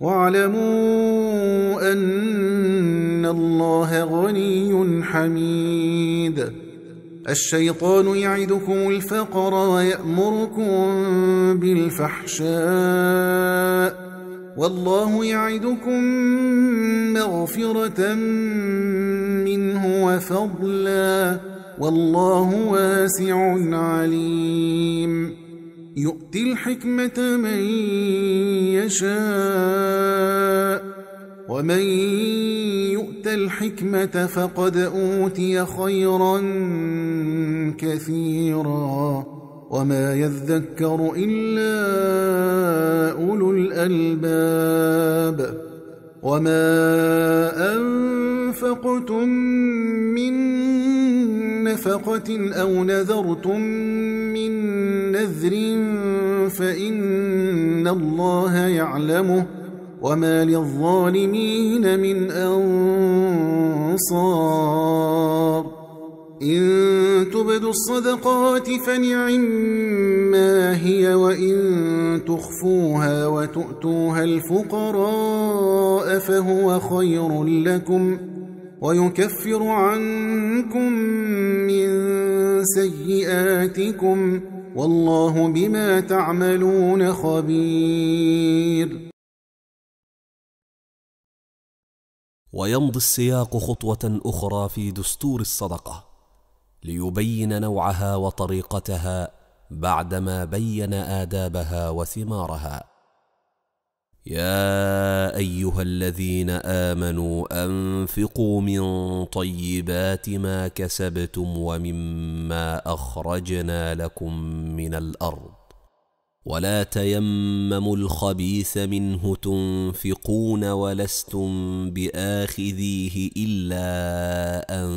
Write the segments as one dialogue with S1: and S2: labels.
S1: واعلموا أن الله غني حميد الشيطان يعدكم الفقر ويأمركم بالفحشاء والله يعدكم مغفرة منه وفضلا والله واسع عليم يؤتي الحكمة من يشاء ومن يؤت الحكمة فقد أوتي خيرا كثيرا وما يذكر إلا أولو الألباب وما أنفقتم من نفقة أو نذرتم من نذر فإن الله يعلمه وما للظالمين من أنصار إن تبدوا الصدقات فنعما هي وإن تخفوها وتؤتوها الفقراء فهو خير لكم ويكفر عنكم من سيئاتكم والله بما تعملون خبير
S2: ويمضي السياق خطوة أخرى في دستور الصدقة ليبين نوعها وطريقتها بعدما بين آدابها وثمارها يا أيها الذين آمنوا أنفقوا من طيبات ما كسبتم ومما أخرجنا لكم من الأرض ولا تيمموا الخبيث منه تنفقون ولستم باخذيه الا ان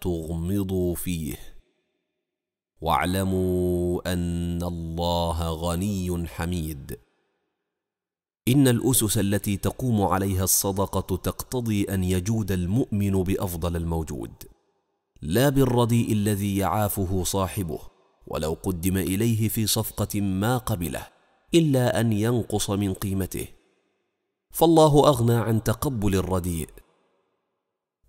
S2: تغمضوا فيه واعلموا ان الله غني حميد ان الاسس التي تقوم عليها الصدقه تقتضي ان يجود المؤمن بافضل الموجود لا بالرديء الذي يعافه صاحبه ولو قدم إليه في صفقة ما قبله إلا أن ينقص من قيمته فالله أغنى عن تقبل الرديء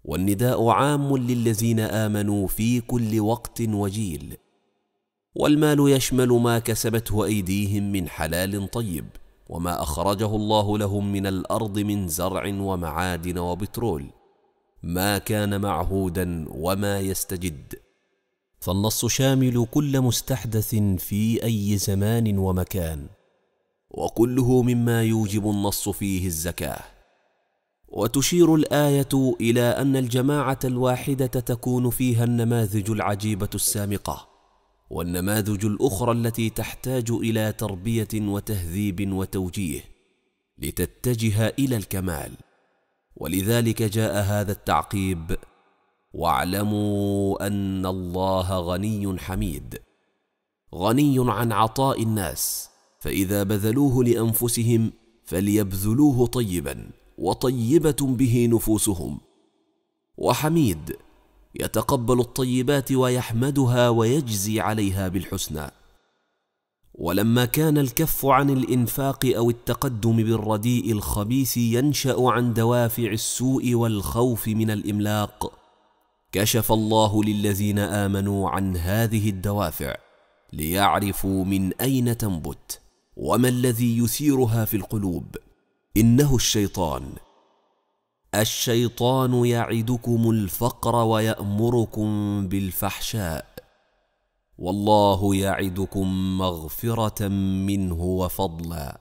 S2: والنداء عام للذين آمنوا في كل وقت وجيل والمال يشمل ما كسبته أيديهم من حلال طيب وما أخرجه الله لهم من الأرض من زرع ومعادن وبترول ما كان معهودا وما يستجد فالنص شامل كل مستحدث في أي زمان ومكان وكله مما يوجب النص فيه الزكاة وتشير الآية إلى أن الجماعة الواحدة تكون فيها النماذج العجيبة السامقة والنماذج الأخرى التي تحتاج إلى تربية وتهذيب وتوجيه لتتجه إلى الكمال ولذلك جاء هذا التعقيب واعلموا ان الله غني حميد غني عن عطاء الناس فاذا بذلوه لانفسهم فليبذلوه طيبا وطيبه به نفوسهم وحميد يتقبل الطيبات ويحمدها ويجزي عليها بالحسنى ولما كان الكف عن الانفاق او التقدم بالرديء الخبيث ينشا عن دوافع السوء والخوف من الاملاق كشف الله للذين آمنوا عن هذه الدوافع ليعرفوا من أين تنبت وما الذي يثيرها في القلوب إنه الشيطان الشيطان يعدكم الفقر ويأمركم بالفحشاء والله يعدكم مغفرة منه وفضلا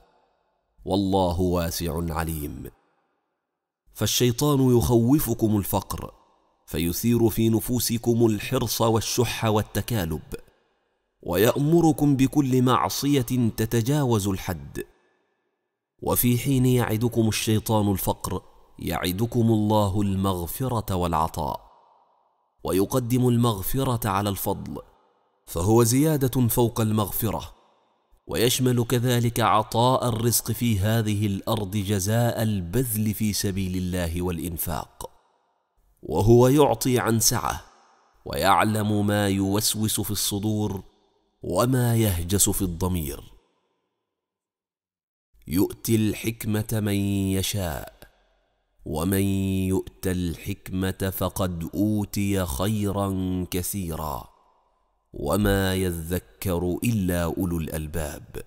S2: والله واسع عليم فالشيطان يخوفكم الفقر فيثير في نفوسكم الحرص والشح والتكالب ويأمركم بكل معصية تتجاوز الحد وفي حين يعدكم الشيطان الفقر يعدكم الله المغفرة والعطاء ويقدم المغفرة على الفضل فهو زيادة فوق المغفرة ويشمل كذلك عطاء الرزق في هذه الأرض جزاء البذل في سبيل الله والإنفاق وهو يعطي عن سعه ويعلم ما يوسوس في الصدور وما يهجس في الضمير يؤتي الحكمه من يشاء ومن يؤت الحكمه فقد اوتي خيرا كثيرا وما يذكر الا اولو الالباب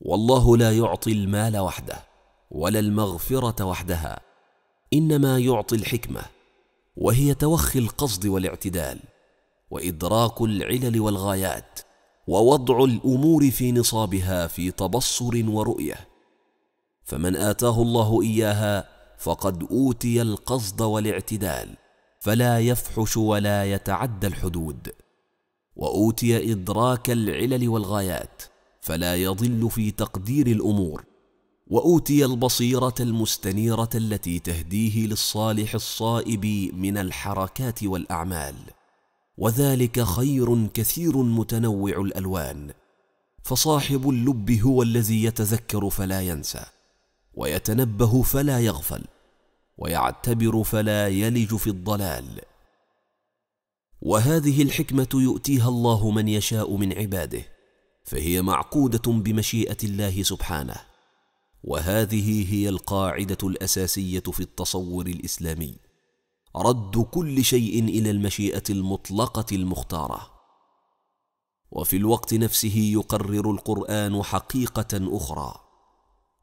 S2: والله لا يعطي المال وحده ولا المغفره وحدها انما يعطي الحكمه وهي توخي القصد والاعتدال وادراك العلل والغايات ووضع الامور في نصابها في تبصر ورؤيه فمن اتاه الله اياها فقد اوتي القصد والاعتدال فلا يفحش ولا يتعدى الحدود واوتي ادراك العلل والغايات فلا يضل في تقدير الامور وأوتي البصيرة المستنيرة التي تهديه للصالح الصائب من الحركات والأعمال وذلك خير كثير متنوع الألوان فصاحب اللب هو الذي يتذكر فلا ينسى ويتنبه فلا يغفل ويعتبر فلا يلج في الضلال وهذه الحكمة يؤتيها الله من يشاء من عباده فهي معقودة بمشيئة الله سبحانه وهذه هي القاعدة الأساسية في التصور الإسلامي رد كل شيء إلى المشيئة المطلقة المختارة وفي الوقت نفسه يقرر القرآن حقيقة أخرى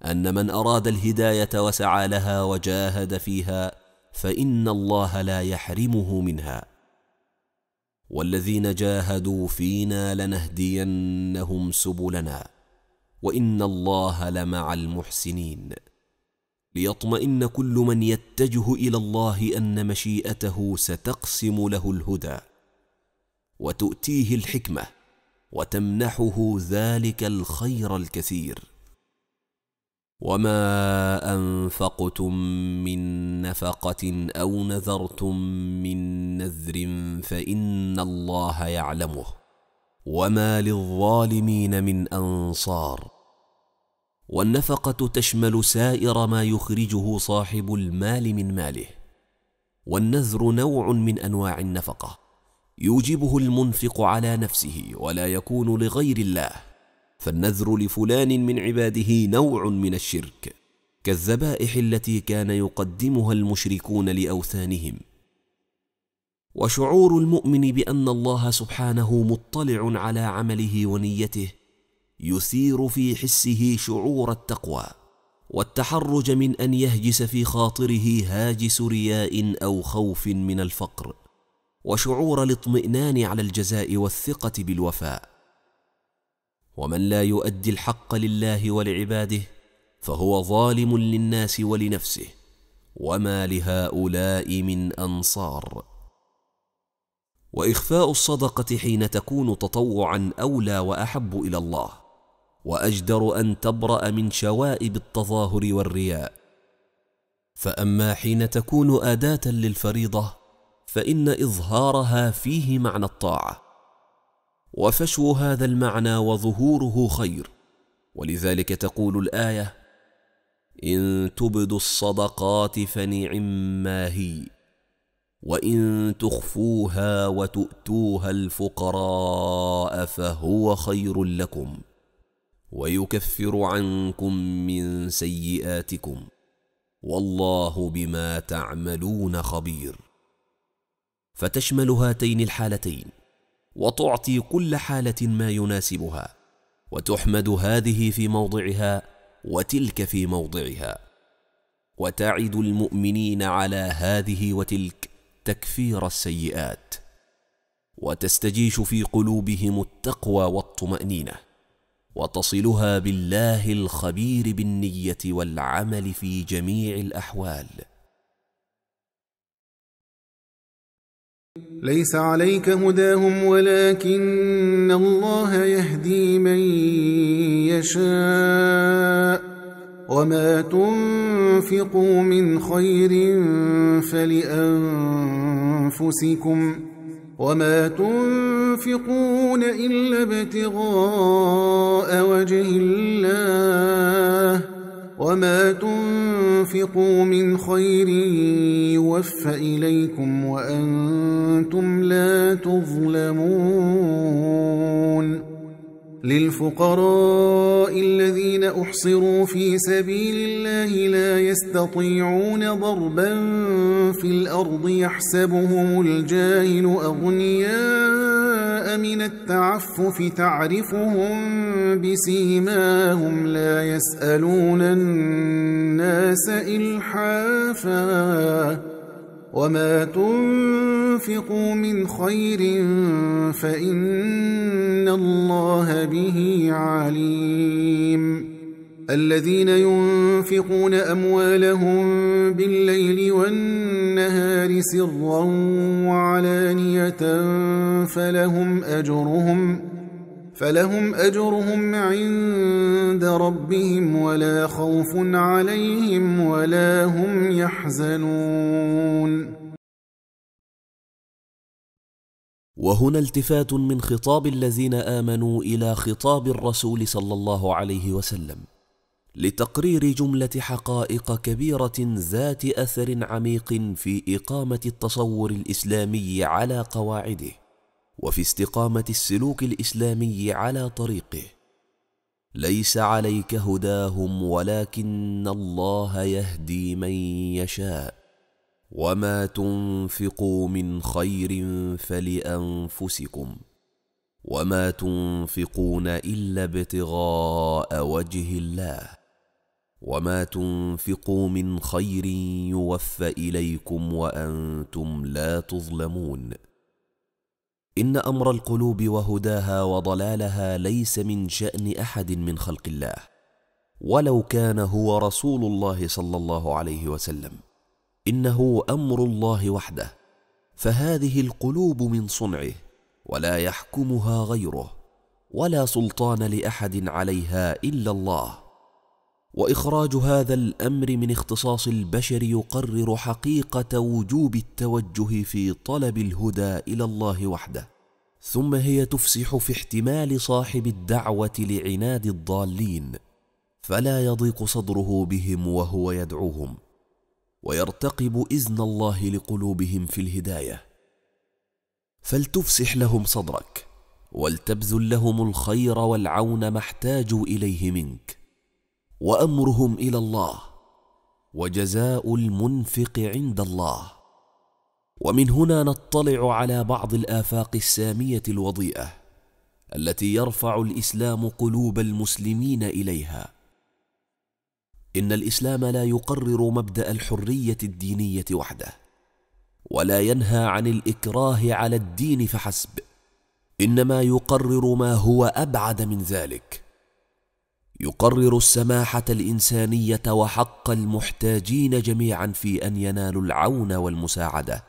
S2: أن من أراد الهداية وسعى لها وجاهد فيها فإن الله لا يحرمه منها والذين جاهدوا فينا لنهدينهم سبلنا وإن الله لمع المحسنين ليطمئن كل من يتجه إلى الله أن مشيئته ستقسم له الهدى وتؤتيه الحكمة وتمنحه ذلك الخير الكثير وما أنفقتم من نفقة أو نذرتم من نذر فإن الله يعلمه وما للظالمين من أنصار والنفقة تشمل سائر ما يخرجه صاحب المال من ماله والنذر نوع من أنواع النفقة يوجبه المنفق على نفسه ولا يكون لغير الله فالنذر لفلان من عباده نوع من الشرك كالذبائح التي كان يقدمها المشركون لأوثانهم وشعور المؤمن بان الله سبحانه مطلع على عمله ونيته يثير في حسه شعور التقوى والتحرج من ان يهجس في خاطره هاجس رياء او خوف من الفقر وشعور الاطمئنان على الجزاء والثقه بالوفاء ومن لا يؤدي الحق لله ولعباده فهو ظالم للناس ولنفسه وما لهؤلاء من انصار واخفاء الصدقه حين تكون تطوعا اولى واحب الى الله واجدر ان تبرا من شوائب التظاهر والرياء فاما حين تكون اداه للفريضه فان اظهارها فيه معنى الطاعه وفشو هذا المعنى وظهوره خير ولذلك تقول الايه ان تبدوا الصدقات فنعم ما هي وان تخفوها وتؤتوها الفقراء فهو خير لكم ويكفر عنكم من سيئاتكم والله بما تعملون خبير فتشمل هاتين الحالتين وتعطي كل حالة ما يناسبها وتحمد هذه في موضعها وتلك في موضعها وتعد المؤمنين على هذه وتلك تكفير السيئات وتستجيش في قلوبهم التقوى والطمأنينة وتصلها بالله الخبير بالنية والعمل في
S1: جميع الأحوال ليس عليك هداهم ولكن الله يهدي من يشاء وما تنفقوا من خير فلانفسكم وما تنفقون الا ابتغاء وجه الله وما تنفقوا من خير يوف اليكم وانتم لا تظلمون للفقراء الذين أحصروا في سبيل الله لا يستطيعون ضربا في الأرض يحسبهم الجاهل أغنياء من التعفف تعرفهم بسيماهم لا يسألون الناس إلحافاً وما تنفقوا من خير فان الله به عليم الذين ينفقون اموالهم بالليل والنهار سرا وعلانيه فلهم اجرهم فلهم أجرهم عند ربهم ولا خوف عليهم ولا هم يحزنون
S2: وهنا التفات من خطاب الذين آمنوا إلى خطاب الرسول صلى الله عليه وسلم لتقرير جملة حقائق كبيرة ذات أثر عميق في إقامة التصور الإسلامي على قواعده وفي استقامة السلوك الإسلامي على طريقه ليس عليك هداهم ولكن الله يهدي من يشاء وما تنفقوا من خير فلأنفسكم وما تنفقون إلا ابتغاء وجه الله وما تنفقوا من خير يوفى إليكم وأنتم لا تظلمون إن أمر القلوب وهداها وضلالها ليس من شأن أحد من خلق الله ولو كان هو رسول الله صلى الله عليه وسلم إنه أمر الله وحده فهذه القلوب من صنعه ولا يحكمها غيره ولا سلطان لأحد عليها إلا الله واخراج هذا الامر من اختصاص البشر يقرر حقيقه وجوب التوجه في طلب الهدى الى الله وحده ثم هي تفسح في احتمال صاحب الدعوه لعناد الضالين فلا يضيق صدره بهم وهو يدعوهم ويرتقب اذن الله لقلوبهم في الهدايه فلتفسح لهم صدرك ولتبذل لهم الخير والعون ما احتاجوا اليه منك وامرهم الى الله وجزاء المنفق عند الله ومن هنا نطلع على بعض الافاق الساميه الوضيئه التي يرفع الاسلام قلوب المسلمين اليها ان الاسلام لا يقرر مبدا الحريه الدينيه وحده ولا ينهى عن الاكراه على الدين فحسب انما يقرر ما هو ابعد من ذلك يقرر السماحه الانسانيه وحق المحتاجين جميعا في ان ينالوا العون والمساعده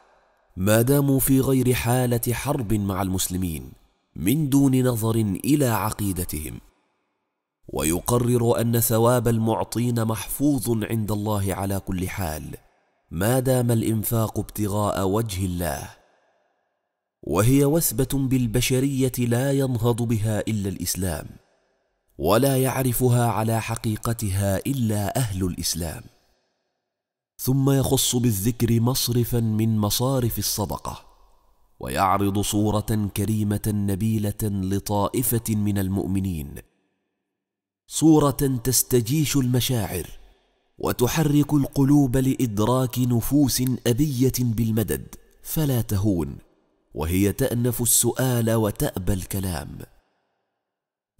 S2: ما داموا في غير حاله حرب مع المسلمين من دون نظر الى عقيدتهم ويقرر ان ثواب المعطين محفوظ عند الله على كل حال ما دام الانفاق ابتغاء وجه الله وهي وثبه بالبشريه لا ينهض بها الا الاسلام ولا يعرفها على حقيقتها الا اهل الاسلام ثم يخص بالذكر مصرفا من مصارف الصدقه ويعرض صوره كريمه نبيله لطائفه من المؤمنين صوره تستجيش المشاعر وتحرك القلوب لادراك نفوس ابيه بالمدد فلا تهون وهي تانف السؤال وتابى الكلام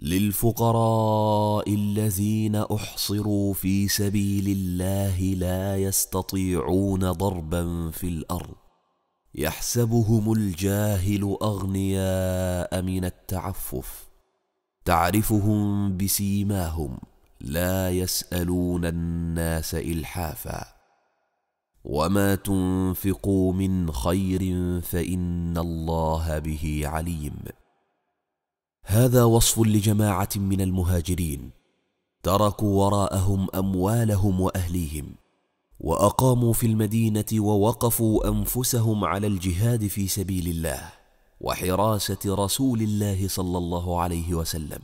S2: للفقراء الذين احصروا في سبيل الله لا يستطيعون ضربا في الارض يحسبهم الجاهل اغنياء من التعفف تعرفهم بسيماهم لا يسالون الناس الحافا وما تنفقوا من خير فان الله به عليم هذا وصف لجماعة من المهاجرين تركوا وراءهم أموالهم وأهليهم وأقاموا في المدينة ووقفوا أنفسهم على الجهاد في سبيل الله وحراسة رسول الله صلى الله عليه وسلم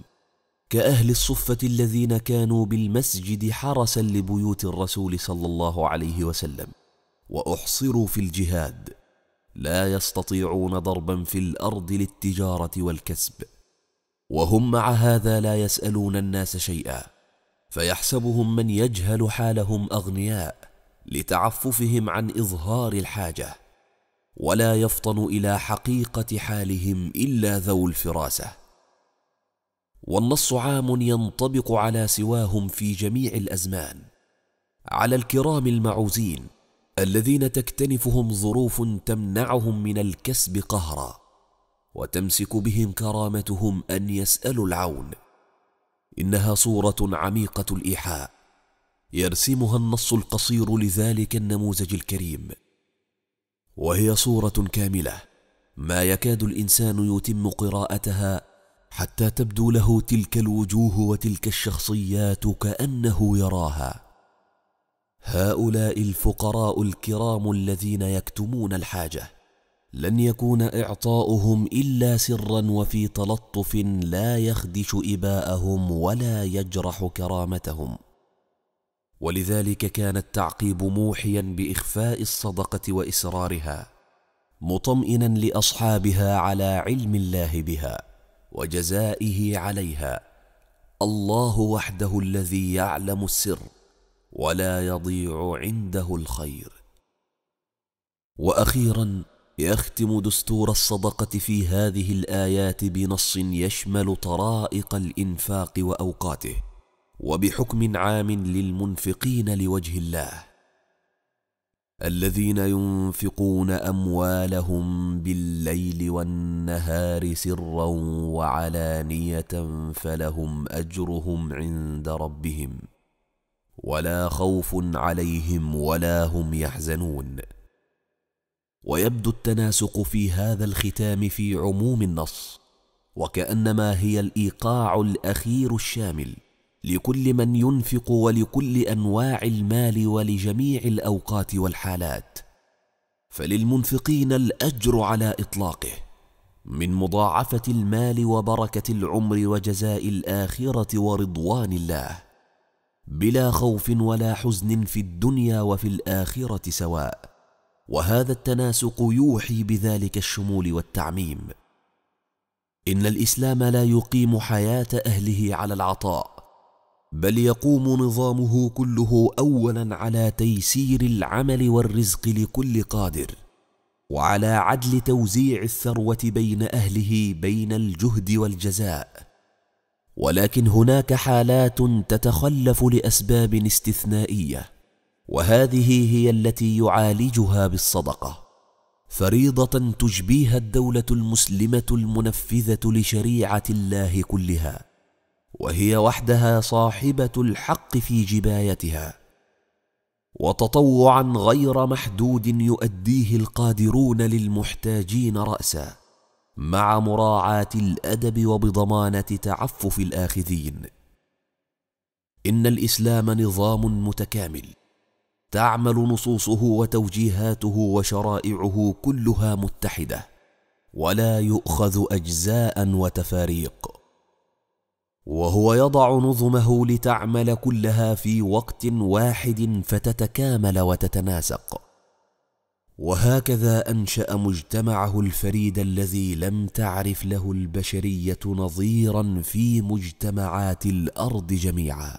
S2: كأهل الصفة الذين كانوا بالمسجد حرسا لبيوت الرسول صلى الله عليه وسلم وأحصروا في الجهاد لا يستطيعون ضربا في الأرض للتجارة والكسب وهم مع هذا لا يسألون الناس شيئا فيحسبهم من يجهل حالهم أغنياء لتعففهم عن إظهار الحاجة ولا يفطن إلى حقيقة حالهم إلا ذو الفراسة والنص عام ينطبق على سواهم في جميع الأزمان على الكرام المعوزين الذين تكتنفهم ظروف تمنعهم من الكسب قهرًا وتمسك بهم كرامتهم أن يسألوا العون إنها صورة عميقة الإيحاء يرسمها النص القصير لذلك النموذج الكريم وهي صورة كاملة ما يكاد الإنسان يتم قراءتها حتى تبدو له تلك الوجوه وتلك الشخصيات كأنه يراها هؤلاء الفقراء الكرام الذين يكتمون الحاجه لن يكون إعطاؤهم إلا سرا وفي تلطف لا يخدش إباءهم ولا يجرح كرامتهم ولذلك كان التعقيب موحيا بإخفاء الصدقة وإسرارها مطمئنا لأصحابها على علم الله بها وجزائه عليها الله وحده الذي يعلم السر ولا يضيع عنده الخير وأخيراً يختم دستور الصدقة في هذه الآيات بنص يشمل طرائق الإنفاق وأوقاته وبحكم عام للمنفقين لوجه الله الذين ينفقون أموالهم بالليل والنهار سرا وعلانية فلهم أجرهم عند ربهم ولا خوف عليهم ولا هم يحزنون ويبدو التناسق في هذا الختام في عموم النص وكانما هي الايقاع الاخير الشامل لكل من ينفق ولكل انواع المال ولجميع الاوقات والحالات فللمنفقين الاجر على اطلاقه من مضاعفه المال وبركه العمر وجزاء الاخره ورضوان الله بلا خوف ولا حزن في الدنيا وفي الاخره سواء وهذا التناسق يوحي بذلك الشمول والتعميم ان الاسلام لا يقيم حياه اهله على العطاء بل يقوم نظامه كله اولا على تيسير العمل والرزق لكل قادر وعلى عدل توزيع الثروه بين اهله بين الجهد والجزاء ولكن هناك حالات تتخلف لاسباب استثنائيه وهذه هي التي يعالجها بالصدقه فريضه تجبيها الدوله المسلمه المنفذه لشريعه الله كلها وهي وحدها صاحبه الحق في جبايتها وتطوعا غير محدود يؤديه القادرون للمحتاجين راسا مع مراعاه الادب وبضمانه تعفف الاخذين ان الاسلام نظام متكامل تعمل نصوصه وتوجيهاته وشرائعه كلها متحده ولا يؤخذ اجزاء وتفاريق وهو يضع نظمه لتعمل كلها في وقت واحد فتتكامل وتتناسق وهكذا انشا مجتمعه الفريد الذي لم تعرف له البشريه نظيرا في مجتمعات الارض جميعا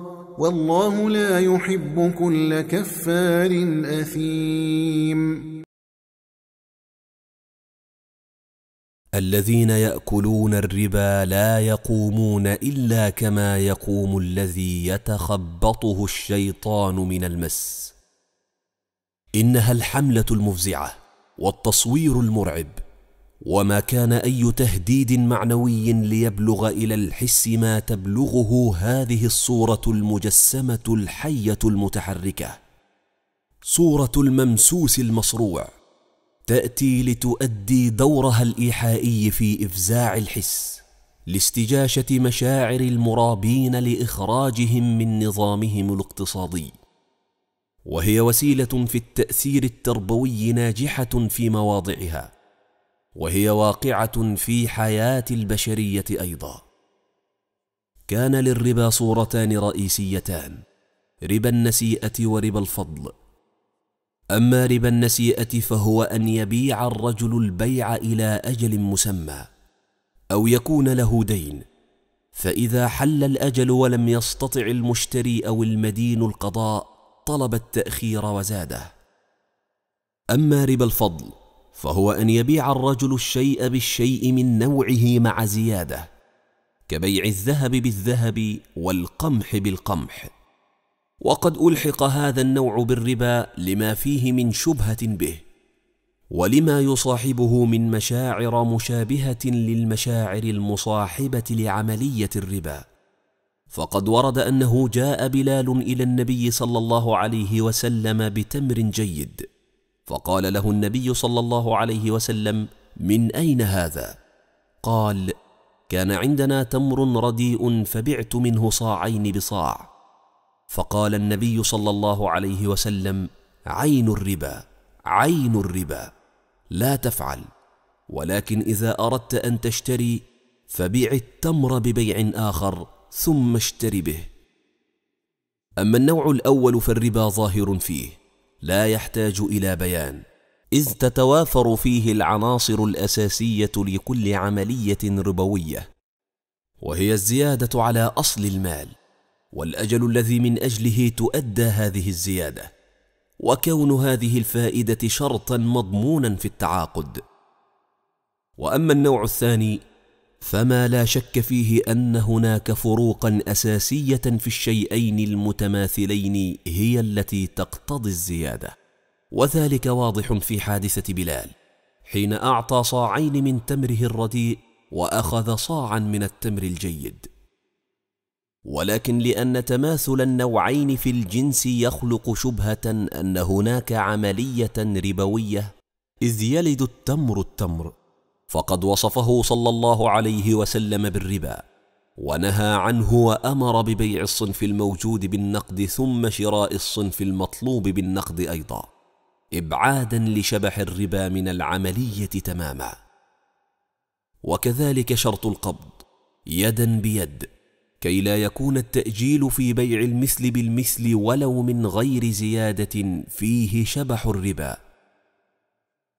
S1: والله لا يحب كل كفار أثيم
S2: الذين يأكلون الربا لا يقومون إلا كما يقوم الذي يتخبطه الشيطان من المس إنها الحملة المفزعة والتصوير المرعب وما كان أي تهديد معنوي ليبلغ إلى الحس ما تبلغه هذه الصورة المجسمة الحية المتحركة صورة الممسوس المصروع تأتي لتؤدي دورها الإيحائي في إفزاع الحس لاستجاشة مشاعر المرابين لإخراجهم من نظامهم الاقتصادي وهي وسيلة في التأثير التربوي ناجحة في مواضعها وهي واقعة في حياة البشرية أيضا كان للربا صورتان رئيسيتان ربا النسيئة وربا الفضل أما ربا النسيئة فهو أن يبيع الرجل البيع إلى أجل مسمى أو يكون له دين فإذا حل الأجل ولم يستطع المشتري أو المدين القضاء طلب التأخير وزاده أما ربا الفضل فهو أن يبيع الرجل الشيء بالشيء من نوعه مع زيادة كبيع الذهب بالذهب والقمح بالقمح وقد ألحق هذا النوع بالربا لما فيه من شبهة به ولما يصاحبه من مشاعر مشابهة للمشاعر المصاحبة لعملية الربا فقد ورد أنه جاء بلال إلى النبي صلى الله عليه وسلم بتمر جيد فقال له النبي صلى الله عليه وسلم من أين هذا؟ قال كان عندنا تمر رديء فبعت منه صاعين بصاع فقال النبي صلى الله عليه وسلم عين الربا عين الربا لا تفعل ولكن إذا أردت أن تشتري فبيع التمر ببيع آخر ثم اشتر به أما النوع الأول فالربا ظاهر فيه لا يحتاج إلى بيان إذ تتوافر فيه العناصر الأساسية لكل عملية ربوية وهي الزيادة على أصل المال والأجل الذي من أجله تؤدى هذه الزيادة وكون هذه الفائدة شرطا مضمونا في التعاقد وأما النوع الثاني فما لا شك فيه أن هناك فروقا أساسية في الشيئين المتماثلين هي التي تقتضي الزيادة وذلك واضح في حادثة بلال حين أعطى صاعين من تمره الرديء وأخذ صاعا من التمر الجيد ولكن لأن تماثل النوعين في الجنس يخلق شبهة أن هناك عملية ربوية إذ يلد التمر التمر فقد وصفه صلى الله عليه وسلم بالربا ونهى عنه وأمر ببيع الصنف الموجود بالنقد ثم شراء الصنف المطلوب بالنقد أيضا إبعادا لشبح الربا من العملية تماما وكذلك شرط القبض يدا بيد كي لا يكون التأجيل في بيع المثل بالمثل ولو من غير زيادة فيه شبح الربا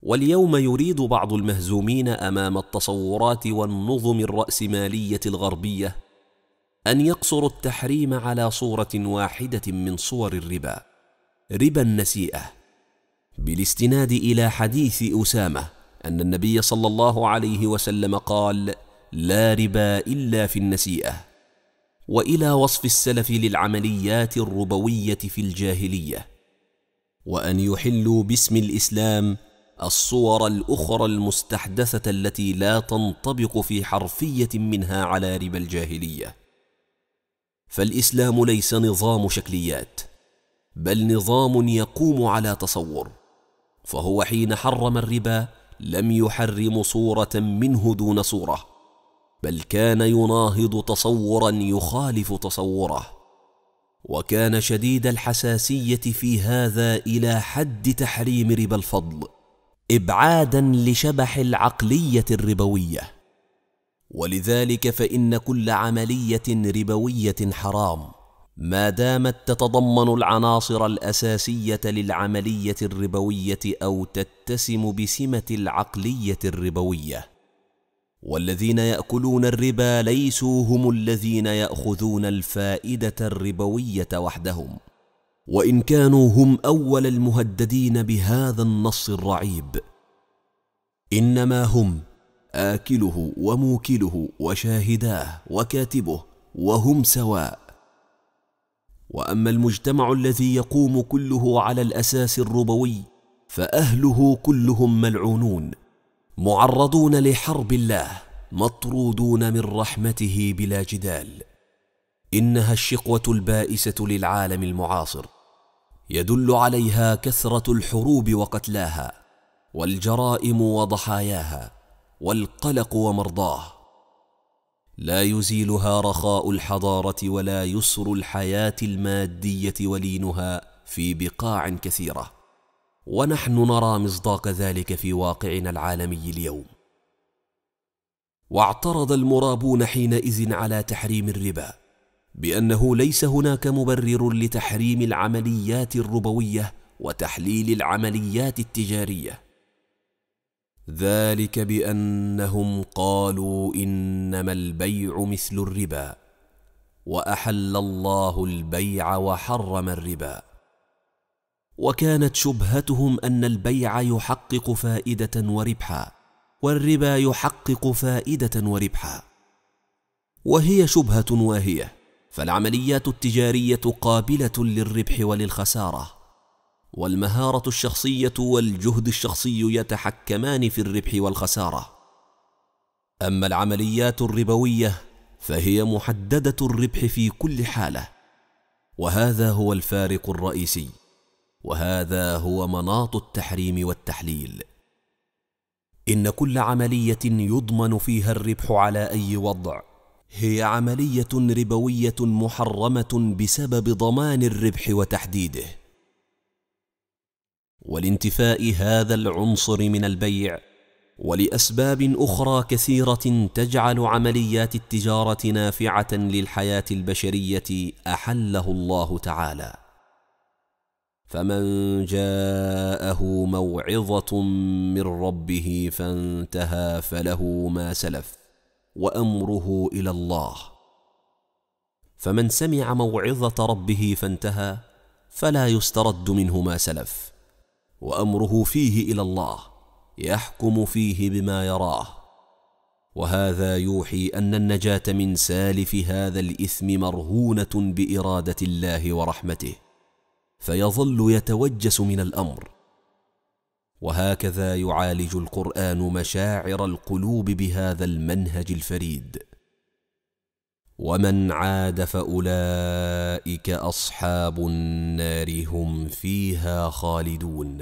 S2: واليوم يريد بعض المهزومين أمام التصورات والنظم الرأسمالية الغربية أن يقصروا التحريم على صورة واحدة من صور الربا ربا النسيئة بالاستناد إلى حديث أسامة أن النبي صلى الله عليه وسلم قال لا ربا إلا في النسيئة وإلى وصف السلف للعمليات الربوية في الجاهلية وأن يحلوا باسم الإسلام الصور الأخرى المستحدثة التي لا تنطبق في حرفية منها على ربا الجاهلية فالإسلام ليس نظام شكليات بل نظام يقوم على تصور فهو حين حرم الربا لم يحرم صورة منه دون صورة بل كان يناهض تصورا يخالف تصوره وكان شديد الحساسية في هذا إلى حد تحريم ربا الفضل ابعادا لشبح العقليه الربويه ولذلك فان كل عمليه ربويه حرام ما دامت تتضمن العناصر الاساسيه للعمليه الربويه او تتسم بسمه العقليه الربويه والذين ياكلون الربا ليسوا هم الذين ياخذون الفائده الربويه وحدهم وإن كانوا هم أول المهددين بهذا النص الرعيب إنما هم آكله وموكله وشاهداه وكاتبه وهم سواء وأما المجتمع الذي يقوم كله على الأساس الربوي فأهله كلهم ملعونون معرضون لحرب الله مطرودون من رحمته بلا جدال إنها الشقوة البائسة للعالم المعاصر يدل عليها كثرة الحروب وقتلاها والجرائم وضحاياها والقلق ومرضاه لا يزيلها رخاء الحضارة ولا يسر الحياة المادية ولينها في بقاع كثيرة ونحن نرى مصداق ذلك في واقعنا العالمي اليوم واعترض المرابون حينئذ على تحريم الربا بأنه ليس هناك مبرر لتحريم العمليات الربوية وتحليل العمليات التجارية ذلك بأنهم قالوا إنما البيع مثل الربا وأحل الله البيع وحرم الربا وكانت شبهتهم أن البيع يحقق فائدة وربحا والربا يحقق فائدة وربحا وهي شبهة واهية فالعمليات التجارية قابلة للربح وللخسارة والمهارة الشخصية والجهد الشخصي يتحكمان في الربح والخسارة أما العمليات الربوية فهي محددة الربح في كل حالة وهذا هو الفارق الرئيسي وهذا هو مناط التحريم والتحليل إن كل عملية يضمن فيها الربح على أي وضع هي عملية ربوية محرمة بسبب ضمان الربح وتحديده ولانتفاء هذا العنصر من البيع ولأسباب أخرى كثيرة تجعل عمليات التجارة نافعة للحياة البشرية أحله الله تعالى فمن جاءه موعظة من ربه فانتهى فله ما سلف وامره الى الله فمن سمع موعظه ربه فانتهى فلا يسترد منه ما سلف وامره فيه الى الله يحكم فيه بما يراه وهذا يوحي ان النجاه من سالف هذا الاثم مرهونه باراده الله ورحمته فيظل يتوجس من الامر وهكذا يعالج القرآن مشاعر القلوب بهذا المنهج الفريد ومن عاد فأولئك أصحاب النار هم فيها خالدون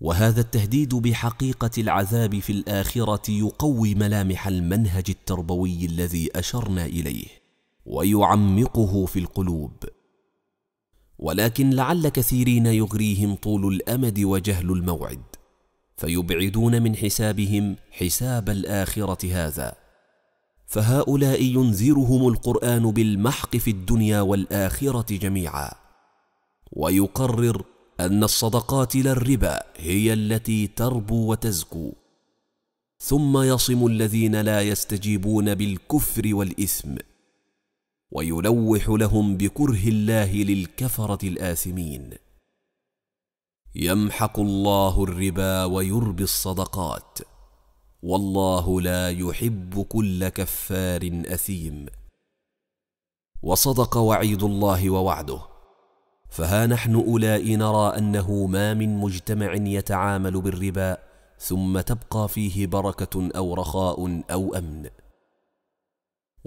S2: وهذا التهديد بحقيقة العذاب في الآخرة يقوي ملامح المنهج التربوي الذي أشرنا إليه ويعمقه في القلوب ولكن لعل كثيرين يغريهم طول الامد وجهل الموعد فيبعدون من حسابهم حساب الاخره هذا فهؤلاء ينذرهم القران بالمحق في الدنيا والاخره جميعا ويقرر ان الصدقات لا الربا هي التي تربو وتزكو ثم يصم الذين لا يستجيبون بالكفر والاثم ويلوح لهم بكره الله للكفرة الآثمين يمحق الله الربا ويربي الصدقات والله لا يحب كل كفار أثيم وصدق وعيد الله ووعده فها نحن أولئي نرى أنه ما من مجتمع يتعامل بالربا ثم تبقى فيه بركة أو رخاء أو أمن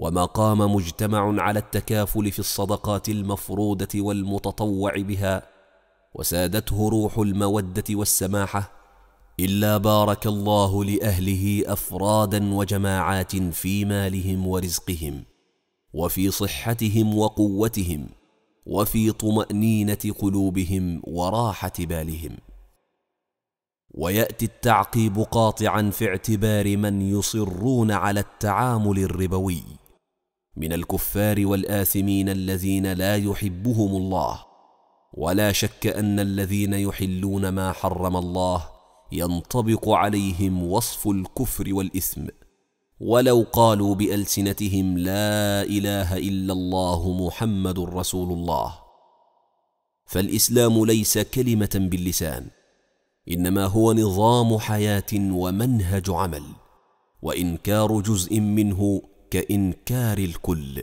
S2: وما قام مجتمع على التكافل في الصدقات المفروضة والمتطوع بها وسادته روح المودة والسماحة إلا بارك الله لأهله أفرادا وجماعات في مالهم ورزقهم وفي صحتهم وقوتهم وفي طمأنينة قلوبهم وراحة بالهم ويأتي التعقيب قاطعا في اعتبار من يصرون على التعامل الربوي من الكفار والآثمين الذين لا يحبهم الله ولا شك أن الذين يحلون ما حرم الله ينطبق عليهم وصف الكفر والإثم ولو قالوا بألسنتهم لا إله إلا الله محمد رسول الله فالإسلام ليس كلمة باللسان إنما هو نظام حياة ومنهج عمل وإنكار جزء منه كانكار الكل